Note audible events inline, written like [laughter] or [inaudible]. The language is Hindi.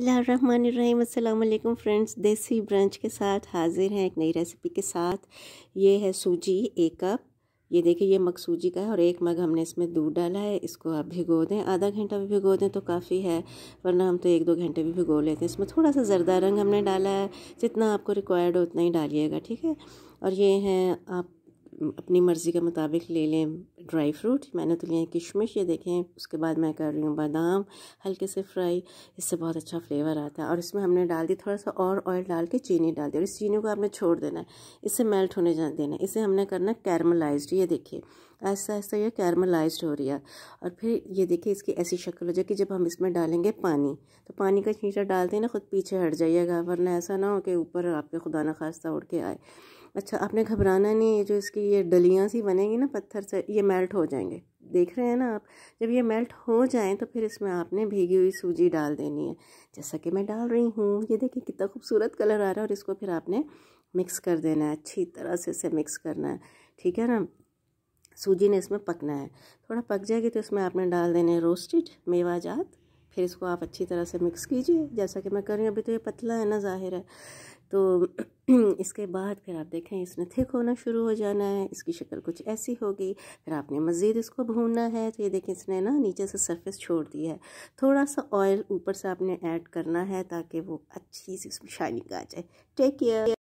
अल्लाम फ्रेंड्स देसी ब्रांच के साथ हाज़िर हैं एक नई रेसिपी के साथ ये है सूजी एक कप ये देखिए ये मग सूजी का है और एक मग हमने इसमें दूध डाला है इसको आप भिगो दें आधा घंटा भी भिगो दें तो काफ़ी है वरना हम तो एक दो घंटे भी भिगो लेते हैं इसमें थोड़ा सा जरदा रंग हमने डाला है जितना आपको रिक्वायर्ड हो उतना ही डालिएगा ठीक है और ये हैं आप अपनी मर्ज़ी के मुताबिक ले लें ड्राई फ्रूट मैंने तो लिए किशमिश ये देखें उसके बाद मैं कर रही हूँ बादाम हल्के से फ्राई इससे बहुत अच्छा फ्लेवर आता है और इसमें हमने डाल दी थोड़ा सा और ऑयल डाल के चीनी डाल दी और इस चीनी को आपने छोड़ देना है इसे मेल्ट होने जा देना इसे हमने करना कैरमलाइज ये देखिए ऐसा ऐसा ये कैरमलाइज हो रही है और फिर ये देखिए इसकी ऐसी शक्ल हो जाएगी जब हम इसमें डालेंगे पानी तो पानी का छीचा डालते हैं ना खुद पीछे हट जाइएगा वरना ऐसा ना हो कि ऊपर आपके खुदा न खास्ता उड़ के आए अच्छा आपने घबराना नहीं ये जो इसकी ये डलियाँ सी बनेंगी ना पत्थर से ये मेल्ट हो जाएंगे देख रहे हैं ना आप जब ये मेल्ट हो जाए तो फिर इसमें आपने भीगी हुई सूजी डाल देनी है जैसा कि मैं डाल रही हूँ ये देखिए कितना खूबसूरत कलर आ रहा है और इसको फिर आपने मिक्स कर देना है अच्छी तरह से इसे मिक्स करना है ठीक है ना सूजी ने इसमें पकना है थोड़ा पक जाएगी तो इसमें आपने डाल देने रोस्टेड मेवाजात फिर इसको आप अच्छी तरह से मिक्स कीजिए जैसा कि मैं कर रही हूँ अभी तो ये पतला है ना ज़ाहिर है तो [clears throat] इसके बाद फिर आप देखें इसने थिक होना शुरू हो जाना है इसकी शक्ल कुछ ऐसी होगी फिर आपने मज़ीद इसको भूनना है तो ये देखें इसने ना नीचे से सरफेस छोड़ दी है थोड़ा सा ऑयल ऊपर से आपने ऐड करना है ताकि वो अच्छी सी शाइनिंग आ जाए टेक केयर